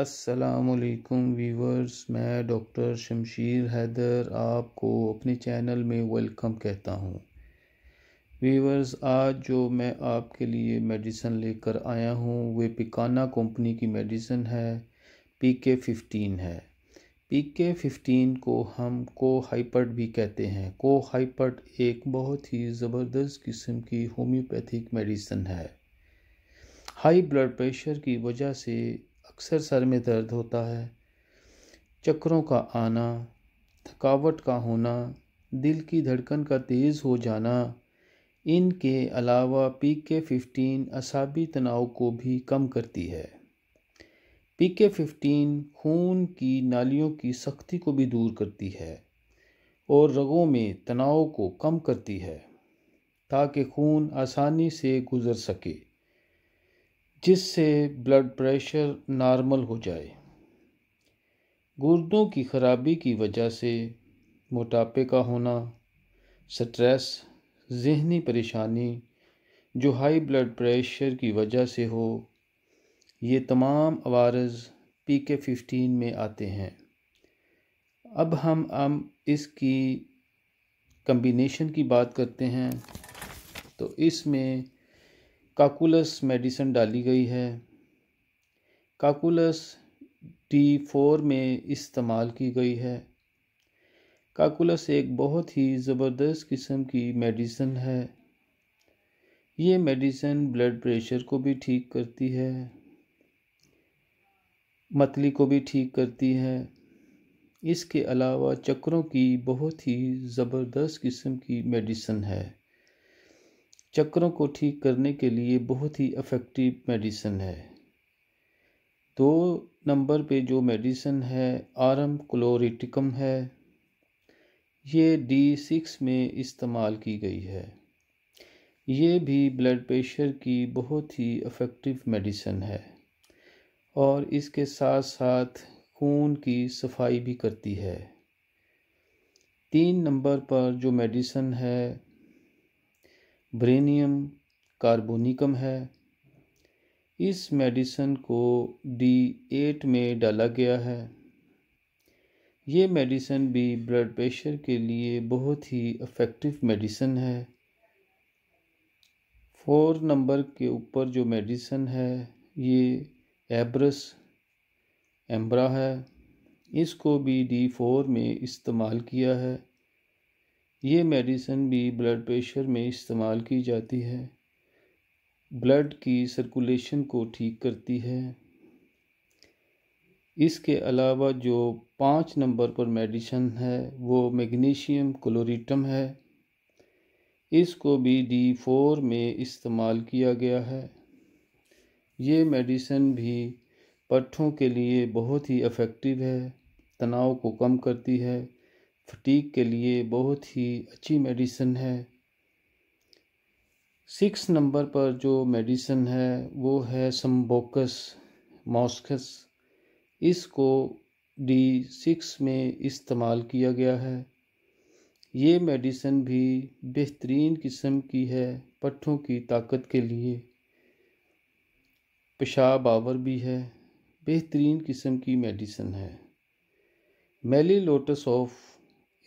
असलकम वीवर्स मैं डॉक्टर शमशीर हैदर आपको अपने चैनल में वेलकम कहता हूँ वीवर्स आज जो मैं आपके लिए मेडिसन लेकर आया हूँ वे पिकाना कंपनी की मेडिसन है पी के फिफ्टीन है पी के फिफ्टीन को हम को हाइपर्ट भी कहते हैं को हाइपर्ट एक बहुत ही ज़बरदस्त किस्म की होम्योपैथिक मेडिसन है हाई ब्लड प्रेशर की वजह से अक्सर सर में दर्द होता है चक्रों का आना थकावट का होना दिल की धड़कन का तेज़ हो जाना इनके अलावा पी के फिफ्टीन असाबी तनाव को भी कम करती है पी के फिफ्टीन खून की नालियों की सख्ती को भी दूर करती है और रगों में तनाव को कम करती है ताकि खून आसानी से गुज़र सके जिससे ब्लड प्रेशर नॉर्मल हो जाए गुर्दों की खराबी की वजह से मोटापे का होना स्ट्रेस जहनी परेशानी जो हाई ब्लड प्रेशर की वजह से हो ये तमाम आवारज पी के फिफ्टीन में आते हैं अब हम हम इसकी कम्बिनेशन की बात करते हैं तो इसमें काकुलस मेडिसन डाली गई है काकुलस डी फोर में इस्तेमाल की गई है काकुलस एक बहुत ही ज़बरदस्त किस्म की मेडिसन है ये मेडिसन ब्लड प्रेशर को भी ठीक करती है मतली को भी ठीक करती है इसके अलावा चक्रों की बहुत ही ज़बरदस्त किस्म की मेडिसन है चक्रों को ठीक करने के लिए बहुत ही अफेक्टिव मेडिसिन है दो नंबर पे जो मेडिसिन है आरम क्लोरिटिकम है ये डी सिक्स में इस्तेमाल की गई है ये भी ब्लड प्रेशर की बहुत ही अफेक्टिव मेडिसिन है और इसके साथ साथ खून की सफाई भी करती है तीन नंबर पर जो मेडिसिन है ब्रेनियम कार्बोनिकम है इस मेडिसन को डी एट में डाला गया है ये मेडिसन भी ब्लड प्रेशर के लिए बहुत ही इफ़ेक्टिव मेडिसन है फोर नंबर के ऊपर जो मेडिसन है ये एब्रस एम्ब्रा है इसको भी डी फोर में इस्तेमाल किया है ये मेडिसिन भी ब्लड प्रेशर में इस्तेमाल की जाती है ब्लड की सर्कुलेशन को ठीक करती है इसके अलावा जो पाँच नंबर पर मेडिसन है वो मैग्नीशियम क्लोरीटम है इसको भी डी फोर में इस्तेमाल किया गया है ये मेडिसन भी पट्ठों के लिए बहुत ही इफ़ेक्टिव है तनाव को कम करती है फटीक के लिए बहुत ही अच्छी मेडिसिन है सिक्स नंबर पर जो मेडिसिन है वो है सम्बोकस मॉस्कस इसको डी सिक्स में इस्तेमाल किया गया है ये मेडिसिन भी बेहतरीन किस्म की है पट्ठों की ताकत के लिए पेशाब आवर भी है बेहतरीन किस्म की मेडिसिन है मेली लोटस ऑफ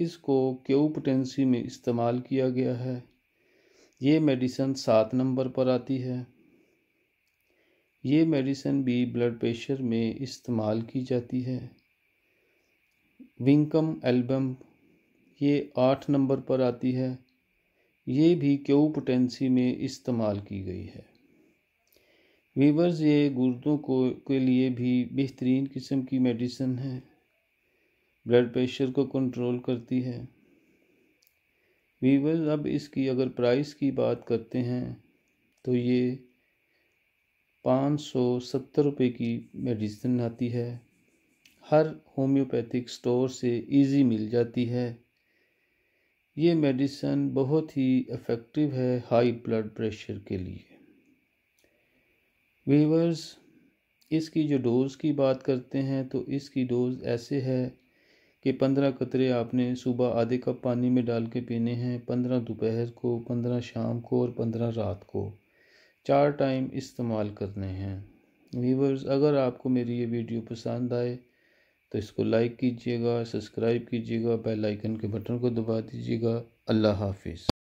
इसको क्यू पोटेंसी में इस्तेमाल किया गया है ये मेडिसन सात नंबर पर आती है ये मेडिसन भी ब्लड प्रेशर में इस्तेमाल की जाती है विंकम एल्बम ये आठ नंबर पर आती है ये भी क्यू पोटेंसी में इस्तेमाल की गई है वीवर्स ये गुर्दों को के लिए भी बेहतरीन किस्म की मेडिसन है ब्लड प्रेशर को कंट्रोल करती है वीवर्स अब इसकी अगर प्राइस की बात करते हैं तो ये पाँच सौ सत्तर रुपये की मेडिसिन आती है हर होम्योपैथिक स्टोर से इजी मिल जाती है ये मेडिसन बहुत ही इफ़ेक्टिव है हाई ब्लड प्रेशर के लिए वीवर्स इसकी जो डोज़ की बात करते हैं तो इसकी डोज़ ऐसे है कि पंद्रह कतरे आपने सुबह आधे कप पानी में डाल के पीने हैं पंद्रह दोपहर को पंद्रह शाम को और पंद्रह रात को चार टाइम इस्तेमाल करने हैं व्यूवर्स अगर आपको मेरी ये वीडियो पसंद आए तो इसको लाइक कीजिएगा सब्सक्राइब कीजिएगा बेल आइकन के बटन को दबा दीजिएगा अल्लाह हाफिज़